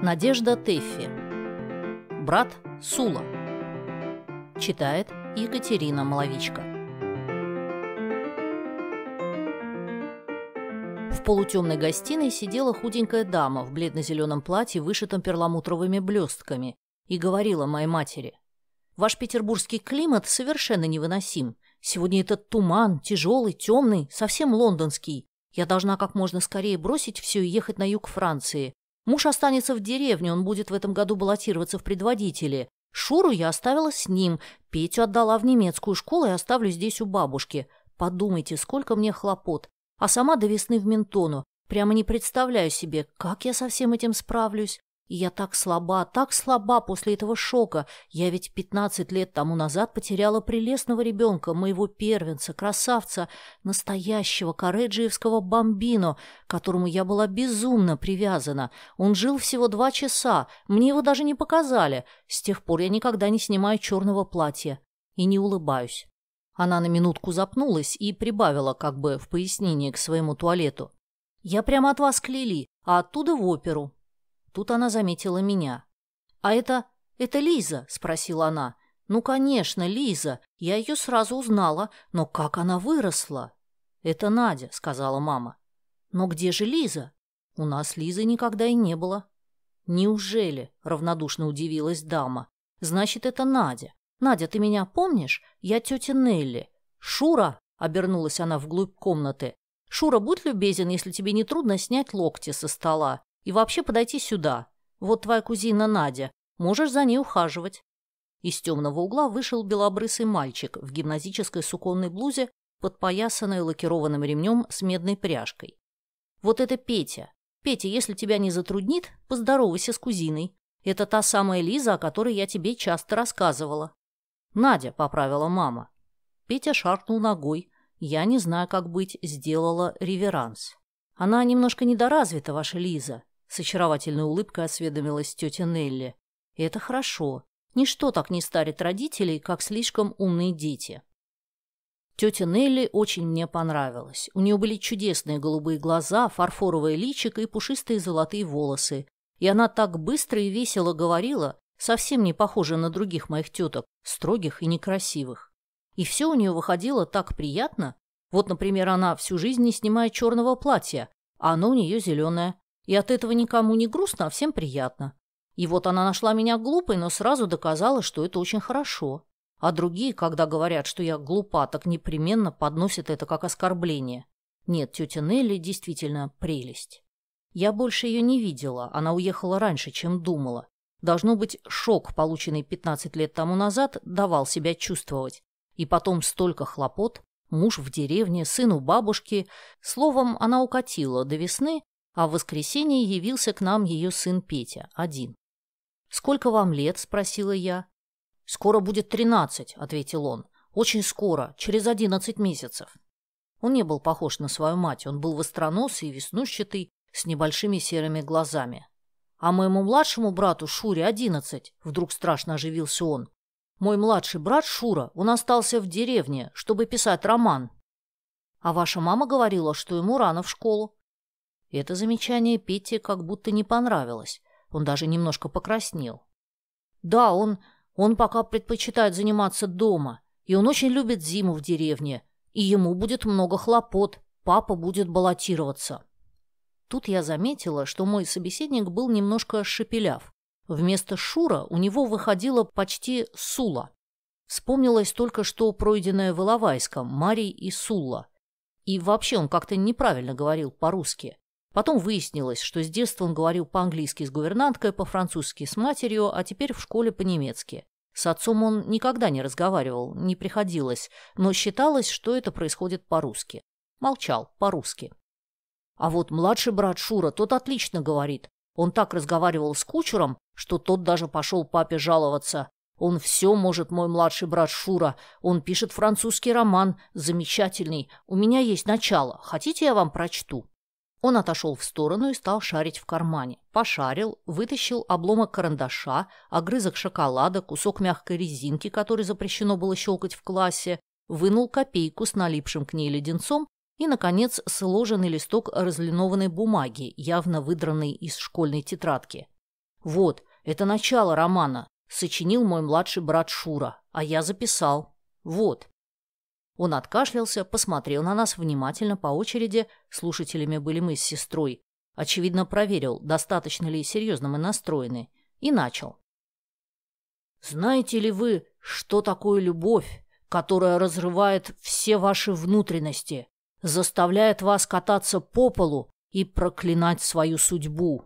Надежда Тэффи. Брат Сула. Читает Екатерина Маловичка. В полутемной гостиной сидела худенькая дама в бледно-зеленом платье, вышитом перламутровыми блестками, и говорила моей матери. «Ваш петербургский климат совершенно невыносим. Сегодня этот туман, тяжелый, темный, совсем лондонский. Я должна как можно скорее бросить все и ехать на юг Франции, Муж останется в деревне, он будет в этом году баллотироваться в предводители. Шуру я оставила с ним, Петю отдала в немецкую школу и оставлю здесь у бабушки. Подумайте, сколько мне хлопот. А сама до весны в Ментону. Прямо не представляю себе, как я со всем этим справлюсь. И я так слаба, так слаба после этого шока. Я ведь пятнадцать лет тому назад потеряла прелестного ребенка, моего первенца, красавца, настоящего кареджиевского бомбино, к которому я была безумно привязана. Он жил всего два часа, мне его даже не показали. С тех пор я никогда не снимаю черного платья и не улыбаюсь. Она на минутку запнулась и прибавила как бы в пояснение к своему туалету. «Я прямо от вас клели, а оттуда в оперу, Тут она заметила меня. «А это... это Лиза?» – спросила она. «Ну, конечно, Лиза. Я ее сразу узнала. Но как она выросла?» «Это Надя», – сказала мама. «Но где же Лиза?» «У нас Лизы никогда и не было». «Неужели?» – равнодушно удивилась дама. «Значит, это Надя. Надя, ты меня помнишь? Я тетя Нелли. Шура!» – обернулась она вглубь комнаты. «Шура, будь любезен, если тебе не трудно снять локти со стола. И вообще подойти сюда. Вот твоя кузина Надя. Можешь за ней ухаживать». Из темного угла вышел белобрысый мальчик в гимназической суконной блузе, подпоясанной лакированным ремнем с медной пряжкой. «Вот это Петя. Петя, если тебя не затруднит, поздоровайся с кузиной. Это та самая Лиза, о которой я тебе часто рассказывала». «Надя», — поправила мама. Петя шаркнул ногой. «Я не знаю, как быть», — сделала реверанс. «Она немножко недоразвита, ваша Лиза. С очаровательной улыбкой осведомилась тетя Нелли. это хорошо. Ничто так не старит родителей, как слишком умные дети. Тетя Нелли очень мне понравилась. У нее были чудесные голубые глаза, фарфоровое личико и пушистые золотые волосы. И она так быстро и весело говорила, совсем не похожа на других моих теток, строгих и некрасивых. И все у нее выходило так приятно. Вот, например, она всю жизнь не снимает черного платья, а оно у нее зеленое. И от этого никому не грустно, а всем приятно. И вот она нашла меня глупой, но сразу доказала, что это очень хорошо. А другие, когда говорят, что я глупа, так непременно подносят это как оскорбление. Нет, тетя Нелли действительно прелесть. Я больше ее не видела, она уехала раньше, чем думала. Должно быть, шок, полученный 15 лет тому назад, давал себя чувствовать. И потом столько хлопот, муж в деревне, сын у бабушки. Словом, она укатила до весны, а в воскресенье явился к нам ее сын Петя, один. «Сколько вам лет?» – спросила я. «Скоро будет тринадцать», – ответил он. «Очень скоро, через одиннадцать месяцев». Он не был похож на свою мать, он был востроносый и веснущатый, с небольшими серыми глазами. «А моему младшему брату Шуре одиннадцать», – вдруг страшно оживился он. «Мой младший брат Шура, он остался в деревне, чтобы писать роман». «А ваша мама говорила, что ему рано в школу», и это замечание Пете как будто не понравилось. Он даже немножко покраснел. «Да, он... он пока предпочитает заниматься дома. И он очень любит зиму в деревне. И ему будет много хлопот. Папа будет баллотироваться». Тут я заметила, что мой собеседник был немножко шепеляв. Вместо Шура у него выходило почти Сула. Вспомнилось только что пройденное в Иловайском Марий и Сула. И вообще он как-то неправильно говорил по-русски. Потом выяснилось, что с детства он говорил по-английски с гувернанткой, по-французски с матерью, а теперь в школе по-немецки. С отцом он никогда не разговаривал, не приходилось, но считалось, что это происходит по-русски. Молчал, по-русски. А вот младший брат Шура, тот отлично говорит. Он так разговаривал с кучером, что тот даже пошел папе жаловаться. Он все может, мой младший брат Шура. Он пишет французский роман, замечательный. У меня есть начало. Хотите, я вам прочту? Он отошел в сторону и стал шарить в кармане. Пошарил, вытащил обломок карандаша, огрызок шоколада, кусок мягкой резинки, который запрещено было щелкать в классе, вынул копейку с налипшим к ней леденцом и, наконец, сложенный листок разлинованной бумаги, явно выдранный из школьной тетрадки. «Вот, это начало романа», — сочинил мой младший брат Шура, а я записал. «Вот». Он откашлялся, посмотрел на нас внимательно по очереди, слушателями были мы с сестрой. Очевидно, проверил, достаточно ли серьезно мы настроены, и начал. «Знаете ли вы, что такое любовь, которая разрывает все ваши внутренности, заставляет вас кататься по полу и проклинать свою судьбу?»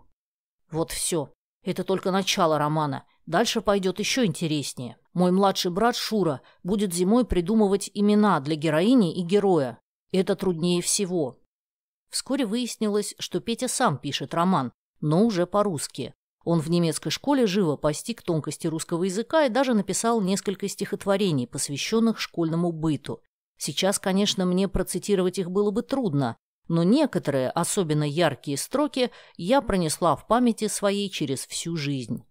Вот все. Это только начало романа. Дальше пойдет еще интереснее. Мой младший брат Шура будет зимой придумывать имена для героини и героя. Это труднее всего. Вскоре выяснилось, что Петя сам пишет роман, но уже по-русски. Он в немецкой школе живо постиг тонкости русского языка и даже написал несколько стихотворений, посвященных школьному быту. Сейчас, конечно, мне процитировать их было бы трудно, но некоторые, особенно яркие строки, я пронесла в памяти своей через всю жизнь.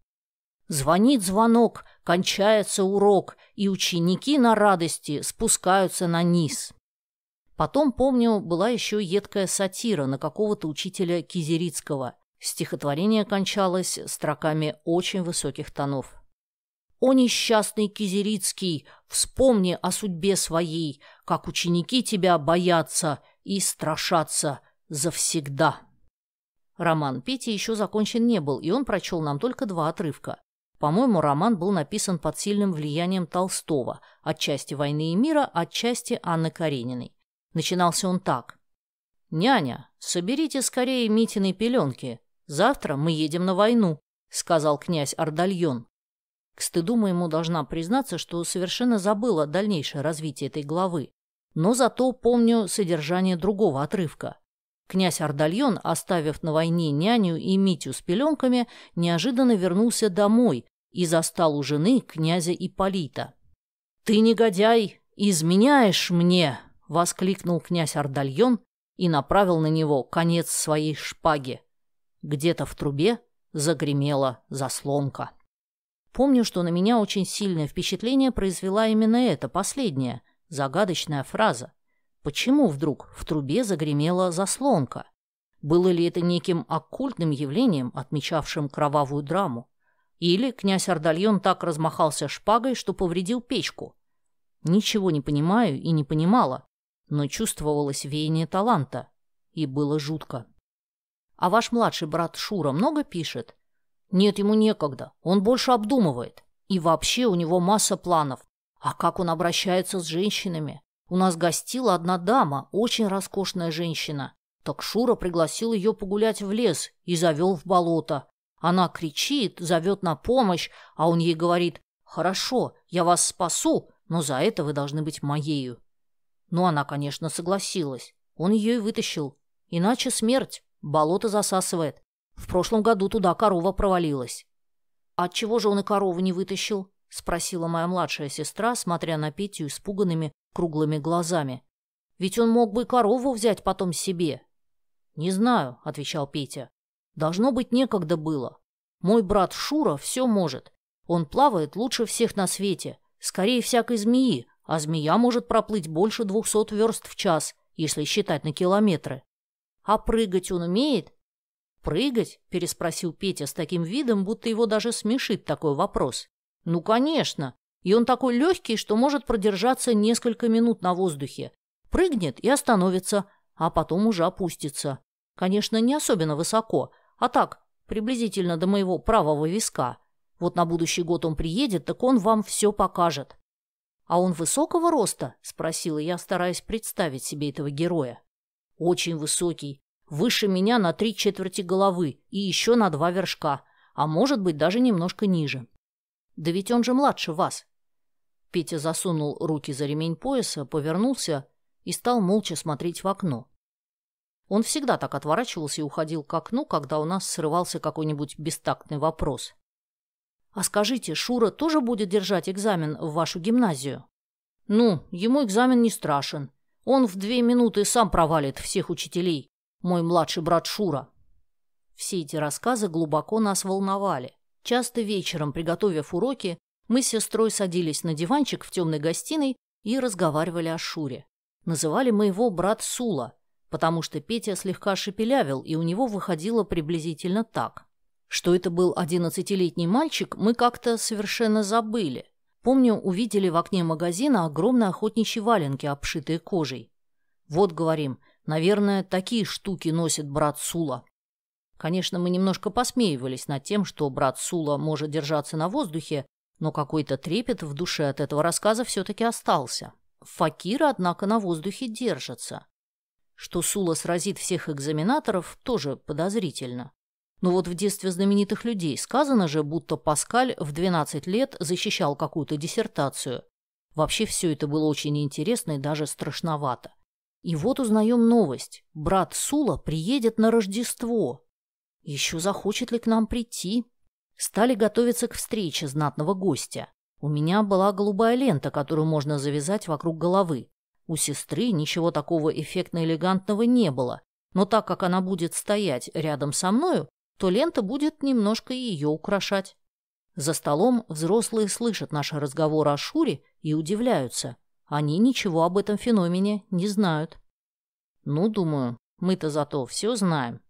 Звонит звонок, кончается урок, и ученики на радости спускаются на низ. Потом, помню, была еще едкая сатира на какого-то учителя Кизерицкого. Стихотворение кончалось строками очень высоких тонов. «О несчастный Кизерицкий, вспомни о судьбе своей, как ученики тебя боятся и страшатся завсегда». Роман Пети еще закончен не был, и он прочел нам только два отрывка. По-моему, роман был написан под сильным влиянием Толстого, отчасти «Войны и мира», отчасти Анны Карениной. Начинался он так. «Няня, соберите скорее Митины пеленки. Завтра мы едем на войну», — сказал князь Ардальон. К стыду моему должна признаться, что совершенно забыла дальнейшее развитие этой главы, но зато помню содержание другого отрывка. Князь Ардальон, оставив на войне няню и Митю с пеленками, неожиданно вернулся домой и застал у жены князя Иполита. «Ты, негодяй, изменяешь мне!» — воскликнул князь Ардальон и направил на него конец своей шпаги. Где-то в трубе загремела заслонка. Помню, что на меня очень сильное впечатление произвела именно эта последняя, загадочная фраза. Почему вдруг в трубе загремела заслонка? Было ли это неким оккультным явлением, отмечавшим кровавую драму? Или князь Ардальон так размахался шпагой, что повредил печку. Ничего не понимаю и не понимала, но чувствовалось веяние таланта. И было жутко. «А ваш младший брат Шура много пишет?» «Нет, ему некогда. Он больше обдумывает. И вообще у него масса планов. А как он обращается с женщинами? У нас гостила одна дама, очень роскошная женщина. Так Шура пригласил ее погулять в лес и завел в болото, она кричит, зовет на помощь, а он ей говорит «Хорошо, я вас спасу, но за это вы должны быть моею». Но она, конечно, согласилась. Он ее и вытащил. Иначе смерть. Болото засасывает. В прошлом году туда корова провалилась. «А чего же он и корову не вытащил?» — спросила моя младшая сестра, смотря на Петю испуганными круглыми глазами. «Ведь он мог бы и корову взять потом себе». «Не знаю», — отвечал Петя. Должно быть, некогда было. Мой брат Шура все может. Он плавает лучше всех на свете, скорее всякой змеи, а змея может проплыть больше двухсот верст в час, если считать на километры. А прыгать он умеет? Прыгать? переспросил Петя с таким видом, будто его даже смешит такой вопрос. Ну, конечно. И он такой легкий, что может продержаться несколько минут на воздухе. Прыгнет и остановится, а потом уже опустится. Конечно, не особенно высоко, а так, приблизительно до моего правого виска. Вот на будущий год он приедет, так он вам все покажет». «А он высокого роста?» – спросила я, стараясь представить себе этого героя. «Очень высокий. Выше меня на три четверти головы и еще на два вершка, а может быть даже немножко ниже. Да ведь он же младше вас». Петя засунул руки за ремень пояса, повернулся и стал молча смотреть в окно. Он всегда так отворачивался и уходил к окну, когда у нас срывался какой-нибудь бестактный вопрос. «А скажите, Шура тоже будет держать экзамен в вашу гимназию?» «Ну, ему экзамен не страшен. Он в две минуты сам провалит всех учителей. Мой младший брат Шура». Все эти рассказы глубоко нас волновали. Часто вечером, приготовив уроки, мы с сестрой садились на диванчик в темной гостиной и разговаривали о Шуре. Называли мы его брат Сула, потому что Петя слегка шепелявил, и у него выходило приблизительно так. Что это был одиннадцатилетний мальчик, мы как-то совершенно забыли. Помню, увидели в окне магазина огромные охотничьи валенки, обшитые кожей. Вот, говорим, наверное, такие штуки носит брат Сула. Конечно, мы немножко посмеивались над тем, что брат Сула может держаться на воздухе, но какой-то трепет в душе от этого рассказа все-таки остался. Факиры, однако, на воздухе держатся. Что Сула сразит всех экзаменаторов, тоже подозрительно. Но вот в детстве знаменитых людей сказано же, будто Паскаль в 12 лет защищал какую-то диссертацию. Вообще все это было очень интересно и даже страшновато. И вот узнаем новость. Брат Сула приедет на Рождество. Еще захочет ли к нам прийти? Стали готовиться к встрече знатного гостя. У меня была голубая лента, которую можно завязать вокруг головы. У сестры ничего такого эффектно-элегантного не было, но так как она будет стоять рядом со мною, то лента будет немножко ее украшать. За столом взрослые слышат наши разговоры о Шуре и удивляются. Они ничего об этом феномене не знают. Ну, думаю, мы-то зато все знаем.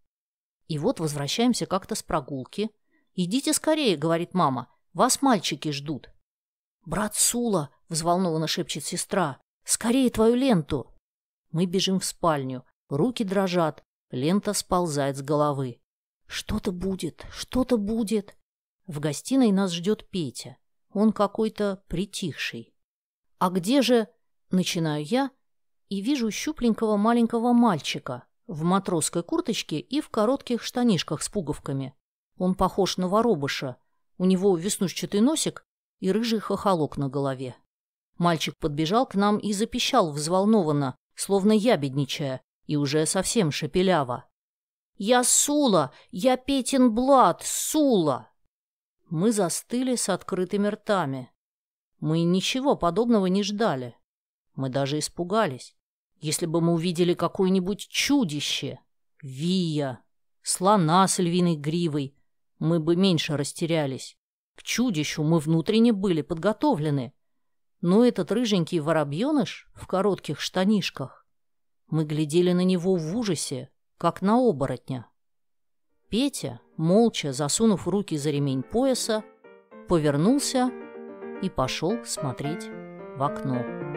И вот возвращаемся как-то с прогулки. «Идите скорее», — говорит мама, — «вас мальчики ждут». «Брат Сула», — взволнованно шепчет сестра, «Скорее твою ленту!» Мы бежим в спальню. Руки дрожат. Лента сползает с головы. «Что-то будет! Что-то будет!» В гостиной нас ждет Петя. Он какой-то притихший. «А где же...» — начинаю я и вижу щупленького маленького мальчика в матросской курточке и в коротких штанишках с пуговками. Он похож на воробыша. У него веснушчатый носик и рыжий хохолок на голове. Мальчик подбежал к нам и запищал взволнованно, словно ябедничая, и уже совсем шепеляво. «Я Сула! Я Петин Блад! Сула!» Мы застыли с открытыми ртами. Мы ничего подобного не ждали. Мы даже испугались. Если бы мы увидели какое-нибудь чудище, вия, слона с львиной гривой, мы бы меньше растерялись. К чудищу мы внутренне были подготовлены но «Ну, этот рыженький воробьеныш в коротких штанишках. Мы глядели на него в ужасе, как на оборотня. Петя, молча засунув руки за ремень пояса, повернулся и пошел смотреть в окно.